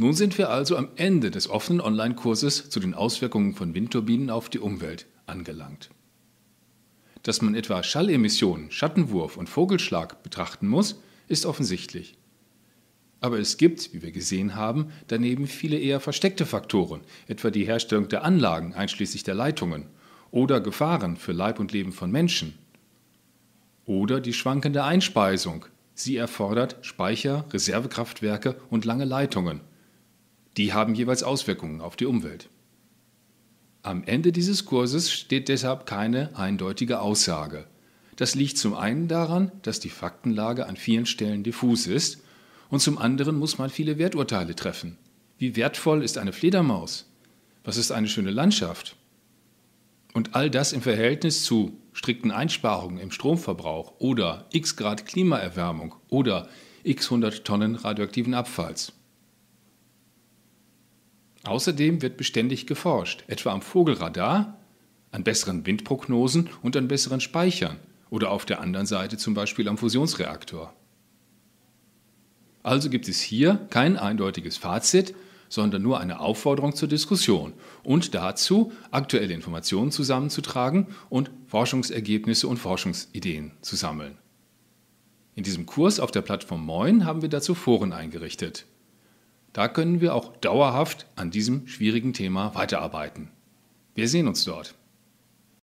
Nun sind wir also am Ende des offenen Online-Kurses zu den Auswirkungen von Windturbinen auf die Umwelt angelangt. Dass man etwa Schallemissionen, Schattenwurf und Vogelschlag betrachten muss, ist offensichtlich. Aber es gibt, wie wir gesehen haben, daneben viele eher versteckte Faktoren, etwa die Herstellung der Anlagen einschließlich der Leitungen oder Gefahren für Leib und Leben von Menschen oder die schwankende Einspeisung. Sie erfordert Speicher, Reservekraftwerke und lange Leitungen die haben jeweils Auswirkungen auf die Umwelt. Am Ende dieses Kurses steht deshalb keine eindeutige Aussage. Das liegt zum einen daran, dass die Faktenlage an vielen Stellen diffus ist und zum anderen muss man viele Werturteile treffen. Wie wertvoll ist eine Fledermaus? Was ist eine schöne Landschaft? Und all das im Verhältnis zu strikten Einsparungen im Stromverbrauch oder x Grad Klimaerwärmung oder x 100 Tonnen radioaktiven Abfalls. Außerdem wird beständig geforscht, etwa am Vogelradar, an besseren Windprognosen und an besseren Speichern oder auf der anderen Seite zum Beispiel am Fusionsreaktor. Also gibt es hier kein eindeutiges Fazit, sondern nur eine Aufforderung zur Diskussion und dazu, aktuelle Informationen zusammenzutragen und Forschungsergebnisse und Forschungsideen zu sammeln. In diesem Kurs auf der Plattform Moin haben wir dazu Foren eingerichtet. Da können wir auch dauerhaft an diesem schwierigen Thema weiterarbeiten. Wir sehen uns dort.